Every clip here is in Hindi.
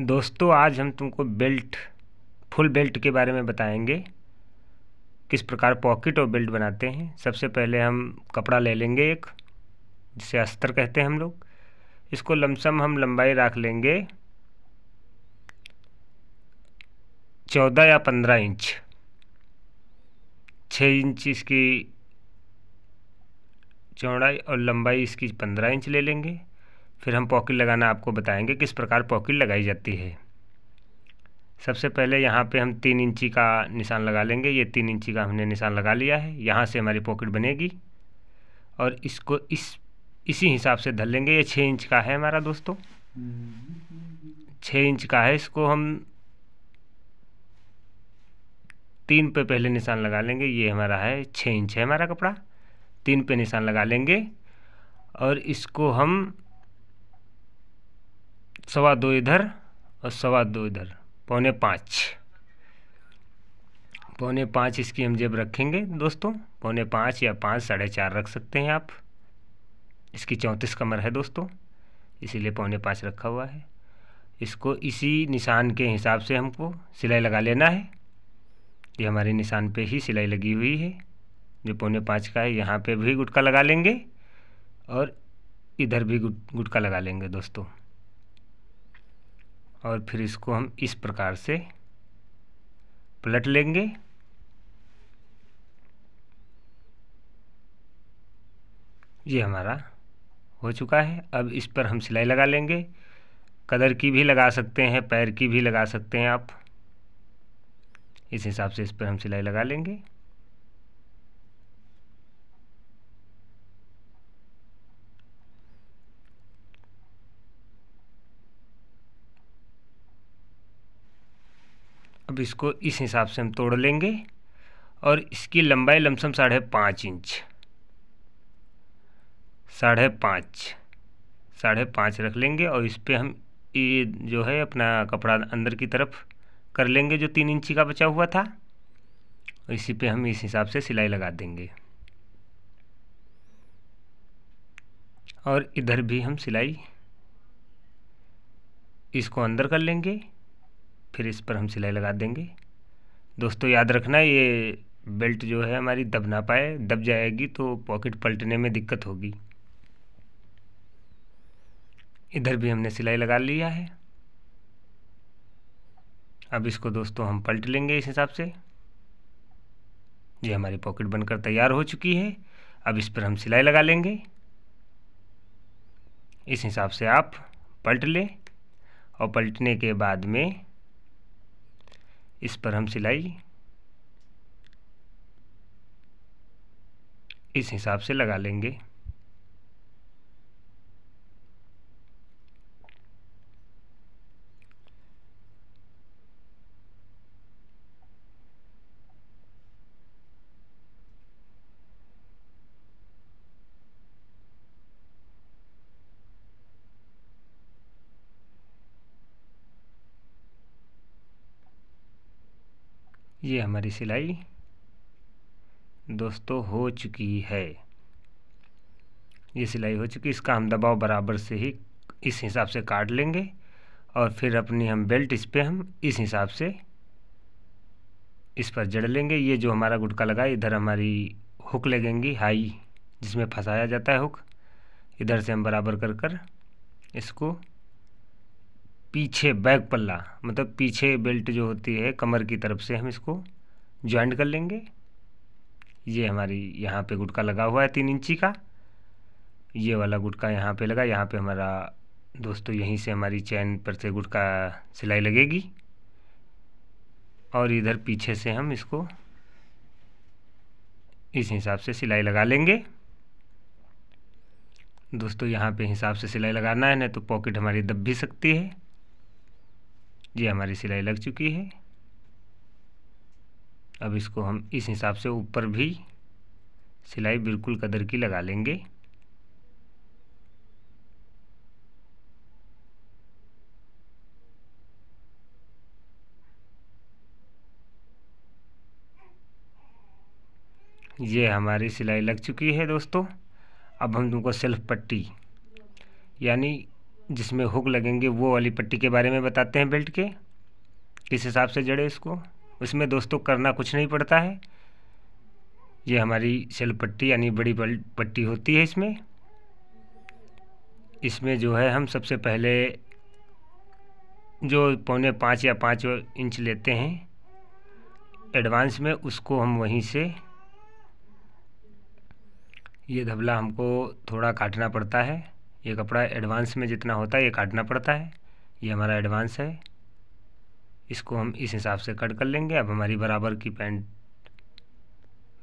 दोस्तों आज हम तुमको बेल्ट फुल बेल्ट के बारे में बताएंगे किस प्रकार पॉकेट और बेल्ट बनाते हैं सबसे पहले हम कपड़ा ले लेंगे एक जिसे अस्तर कहते हैं हम लोग इसको लमसम हम लंबाई रख लेंगे चौदह या पंद्रह इंच छः इंच इसकी चौड़ाई और लंबाई इसकी पंद्रह इंच ले लेंगे फिर हम पॉकेट लगाना आपको बताएंगे किस प्रकार पॉकेट लगाई जाती है सबसे पहले यहाँ पे हम तीन इंची का निशान लगा लेंगे ये तीन इंची का हमने निशान लगा लिया है यहाँ से हमारी पॉकेट बनेगी और इसको इस इसी हिसाब से धर लेंगे ये छः इंच का है हमारा दोस्तों छः इंच का है इसको हम तीन पे पहले निशान लगा लेंगे ये हमारा है छः इंच है हमारा कपड़ा तीन पे निशान लगा लेंगे और इसको हम सवा दो इधर और सवा दो इधर पौने पाँच पौने पाँच इसकी हम जेब रखेंगे दोस्तों पौने पाँच या पाँच साढ़े चार रख सकते हैं आप इसकी चौंतीस कमर है दोस्तों इसीलिए पौने पाँच रखा हुआ है इसको इसी निशान के हिसाब से हमको सिलाई लगा लेना है ये हमारे निशान पे ही सिलाई लगी हुई है जो पौने पाँच का है यहाँ पे भी गुटका लगा लेंगे और इधर भी गुट गुटका लगा लेंगे दोस्तों और फिर इसको हम इस प्रकार से पलट लेंगे ये हमारा हो चुका है अब इस पर हम सिलाई लगा लेंगे कदर की भी लगा सकते हैं पैर की भी लगा सकते हैं आप इस हिसाब से इस पर हम सिलाई लगा लेंगे अब इसको इस हिसाब से हम तोड़ लेंगे और इसकी लंबाई लमसम साढ़े पाँच इंच साढ़े पाँच साढ़े पाँच रख लेंगे और इस पर हम ये जो है अपना कपड़ा अंदर की तरफ कर लेंगे जो तीन इंची का बचा हुआ था इसी पे हम इस हिसाब से सिलाई लगा देंगे और इधर भी हम सिलाई इसको अंदर कर लेंगे फिर इस पर हम सिलाई लगा देंगे दोस्तों याद रखना ये बेल्ट जो है हमारी दब ना पाए दब जाएगी तो पॉकेट पलटने में दिक्कत होगी इधर भी हमने सिलाई लगा लिया है अब इसको दोस्तों हम पलट लेंगे इस हिसाब से ये हमारी पॉकेट बनकर तैयार हो चुकी है अब इस पर हम सिलाई लगा लेंगे इस हिसाब से आप पलट लें और पलटने के बाद में इस पर हम सिलाई इस हिसाब से लगा लेंगे ये हमारी सिलाई दोस्तों हो चुकी है ये सिलाई हो चुकी इसका हम दबाव बराबर से ही इस हिसाब से काट लेंगे और फिर अपनी हम बेल्ट इस पर हम इस हिसाब से इस पर जड़ लेंगे ये जो हमारा गुटका लगा इधर हमारी हुक लगेंगी हाई जिसमें फंसाया जाता है हुक इधर से हम बराबर कर कर इसको पीछे बैक पल्ला मतलब पीछे बेल्ट जो होती है कमर की तरफ से हम इसको ज्वाइंट कर लेंगे ये हमारी यहाँ पे गुटका लगा हुआ है तीन इंची का ये वाला गुटका यहाँ पे लगा यहाँ पे हमारा दोस्तों यहीं से हमारी चैन पर से गुटका सिलाई लगेगी और इधर पीछे से हम इसको इस हिसाब से सिलाई लगा लेंगे दोस्तों यहाँ पे हिसाब से सिलाई लगाना है ना तो पॉकेट हमारी दब भी सकती है ये हमारी सिलाई लग चुकी है अब इसको हम इस हिसाब से ऊपर भी सिलाई बिल्कुल कदर की लगा लेंगे ये हमारी सिलाई लग चुकी है दोस्तों अब हम तुमको सेल्फ पट्टी यानी जिसमें हुक लगेंगे वो वाली पट्टी के बारे में बताते हैं बेल्ट के किस हिसाब से जड़े इसको उसमें दोस्तों करना कुछ नहीं पड़ता है ये हमारी सेल पट्टी यानी बड़ी पट्टी होती है इसमें इसमें जो है हम सबसे पहले जो पौने पाँच या पाँच इंच लेते हैं एडवांस में उसको हम वहीं से ये धबला हमको थोड़ा काटना पड़ता है ये कपड़ा एडवांस में जितना होता है ये काटना पड़ता है ये हमारा एडवांस है इसको हम इस हिसाब से कट कर लेंगे अब हमारी बराबर की पैंट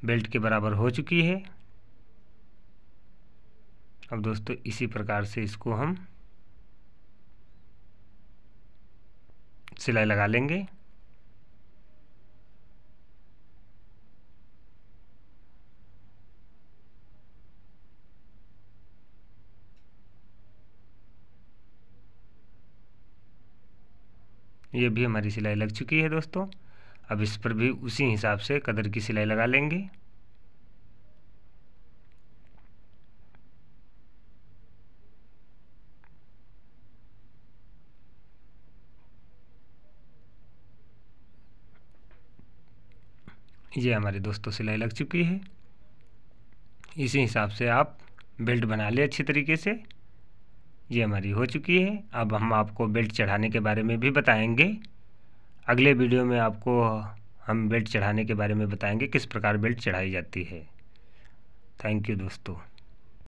बेल्ट के बराबर हो चुकी है अब दोस्तों इसी प्रकार से इसको हम सिलाई लगा लेंगे ये भी हमारी सिलाई लग चुकी है दोस्तों अब इस पर भी उसी हिसाब से कदर की सिलाई लगा लेंगे ये हमारे दोस्तों सिलाई लग चुकी है इसी हिसाब से आप बेल्ट बना लें अच्छी तरीके से ये हमारी हो चुकी है अब हम आपको बेल्ट चढ़ाने के बारे में भी बताएंगे अगले वीडियो में आपको हम बेल्ट चढ़ाने के बारे में बताएंगे किस प्रकार बेल्ट चढ़ाई जाती है थैंक यू दोस्तों